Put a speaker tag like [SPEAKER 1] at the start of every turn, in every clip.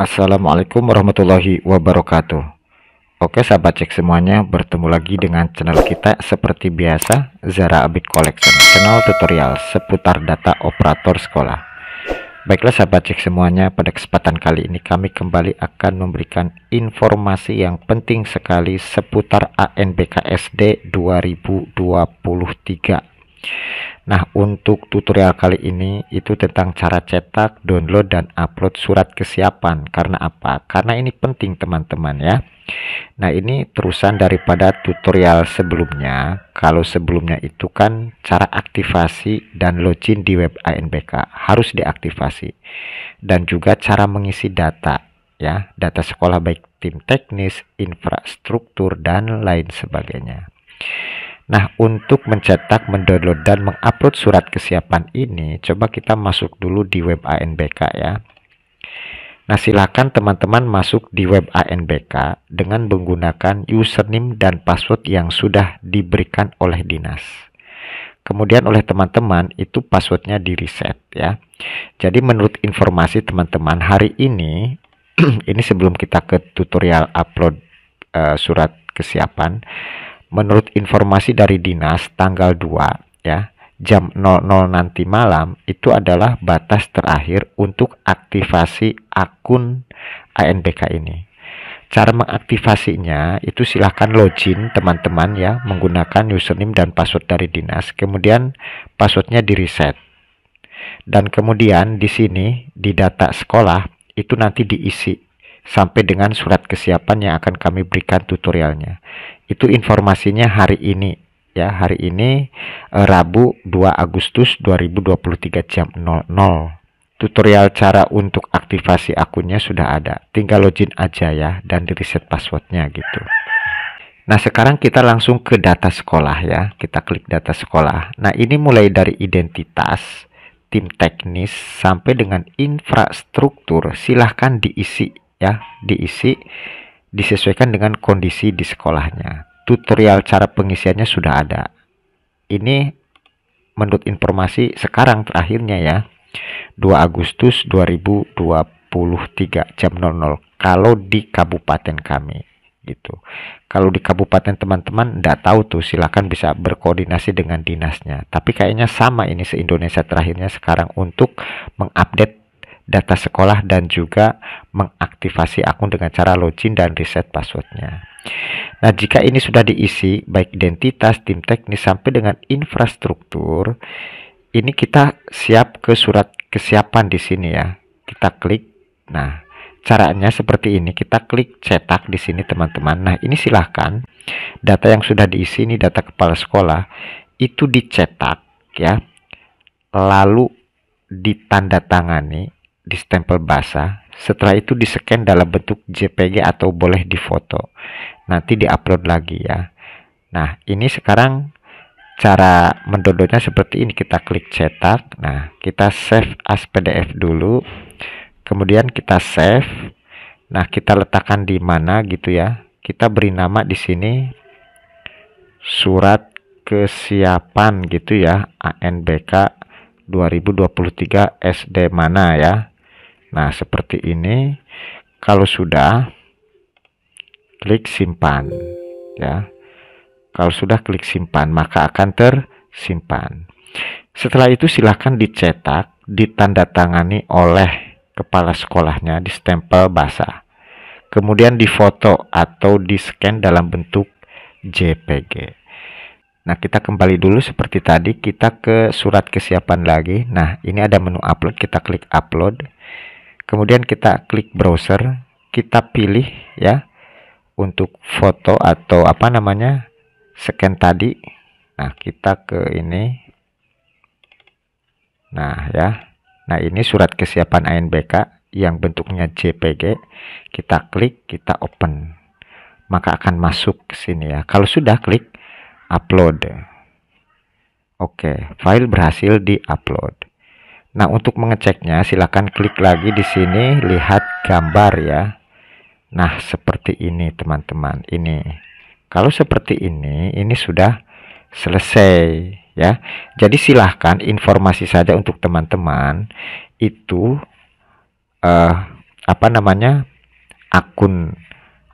[SPEAKER 1] Assalamualaikum warahmatullahi wabarakatuh Oke sahabat cek semuanya bertemu lagi dengan channel kita seperti biasa Zara Abid Collection channel tutorial seputar data operator sekolah Baiklah sahabat cek semuanya pada kesempatan kali ini kami kembali akan memberikan informasi yang penting sekali seputar ANBKSD 2023 Nah untuk tutorial kali ini itu tentang cara cetak, download, dan upload surat kesiapan Karena apa? Karena ini penting teman-teman ya Nah ini terusan daripada tutorial sebelumnya Kalau sebelumnya itu kan cara aktivasi dan login di web ANBK harus diaktifasi Dan juga cara mengisi data ya Data sekolah baik tim teknis, infrastruktur, dan lain sebagainya Nah, untuk mencetak, mendownload, dan mengupload surat kesiapan ini, coba kita masuk dulu di web ANBK ya. Nah, silakan teman-teman masuk di web ANBK dengan menggunakan username dan password yang sudah diberikan oleh dinas. Kemudian oleh teman-teman itu passwordnya di reset ya. Jadi menurut informasi teman-teman hari ini, ini sebelum kita ke tutorial upload uh, surat kesiapan, menurut informasi dari dinas tanggal 2 ya jam 00 nanti malam itu adalah batas terakhir untuk aktivasi akun ANBK ini. Cara mengaktivasinya itu silahkan login teman-teman ya menggunakan username dan password dari dinas kemudian passwordnya di reset dan kemudian di sini di data sekolah itu nanti diisi sampai dengan surat kesiapan yang akan kami berikan tutorialnya. Itu informasinya hari ini ya, hari ini eh, Rabu 2 Agustus 2023 jam 00. Tutorial cara untuk aktivasi akunnya sudah ada. Tinggal login aja ya dan di reset passwordnya gitu. Nah sekarang kita langsung ke data sekolah ya. Kita klik data sekolah. Nah ini mulai dari identitas, tim teknis sampai dengan infrastruktur silahkan diisi ya diisi disesuaikan dengan kondisi di sekolahnya. Tutorial cara pengisiannya sudah ada. Ini menurut informasi sekarang terakhirnya ya 2 Agustus 2023 jam 00 kalau di kabupaten kami gitu. Kalau di kabupaten teman-teman nggak tahu tuh silahkan bisa berkoordinasi dengan dinasnya. Tapi kayaknya sama ini se-Indonesia terakhirnya sekarang untuk mengupdate data sekolah dan juga mengaktifasi akun dengan cara login dan reset passwordnya. Nah, jika ini sudah diisi, baik identitas, tim teknis, sampai dengan infrastruktur, ini kita siap ke surat kesiapan di sini ya. Kita klik. Nah, caranya seperti ini. Kita klik cetak di sini, teman-teman. Nah, ini silahkan data yang sudah diisi ini data kepala sekolah itu dicetak ya. Lalu ditanda tangani distempel basah, setelah itu di-scan dalam bentuk JPG atau boleh difoto. Nanti diupload lagi ya. Nah, ini sekarang cara mendownloadnya seperti ini. Kita klik cetak. Nah, kita save as PDF dulu. Kemudian kita save. Nah, kita letakkan di mana gitu ya. Kita beri nama di sini surat kesiapan gitu ya ANBK 2023 SD mana ya. Nah, seperti ini. Kalau sudah, klik simpan. Ya, kalau sudah klik simpan, maka akan tersimpan. Setelah itu, silahkan dicetak, ditandatangani oleh kepala sekolahnya, di stempel basah, kemudian difoto atau di-scan dalam bentuk JPG. Nah, kita kembali dulu seperti tadi, kita ke surat kesiapan lagi. Nah, ini ada menu upload, kita klik upload kemudian kita klik browser kita pilih ya untuk foto atau apa namanya scan tadi nah kita ke ini nah ya nah ini surat kesiapan ANBK yang bentuknya JPG kita klik kita open maka akan masuk ke sini ya kalau sudah klik upload oke file berhasil di upload Nah, untuk mengeceknya silahkan klik lagi di sini lihat gambar ya. Nah, seperti ini teman-teman. Ini. Kalau seperti ini, ini sudah selesai ya. Jadi silahkan informasi saja untuk teman-teman itu eh apa namanya? akun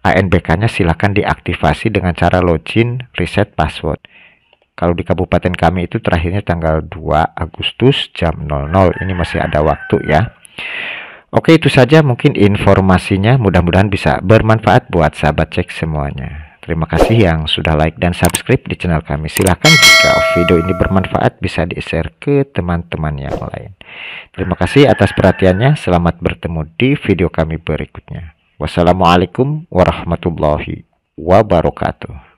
[SPEAKER 1] ANBK-nya silahkan diaktifasi dengan cara login reset password. Kalau di kabupaten kami itu terakhirnya tanggal 2 Agustus jam 00. Ini masih ada waktu ya. Oke, itu saja mungkin informasinya. Mudah-mudahan bisa bermanfaat buat sahabat cek semuanya. Terima kasih yang sudah like dan subscribe di channel kami. Silahkan jika video ini bermanfaat bisa di-share ke teman-teman yang lain. Terima kasih atas perhatiannya. Selamat bertemu di video kami berikutnya. Wassalamualaikum warahmatullahi wabarakatuh.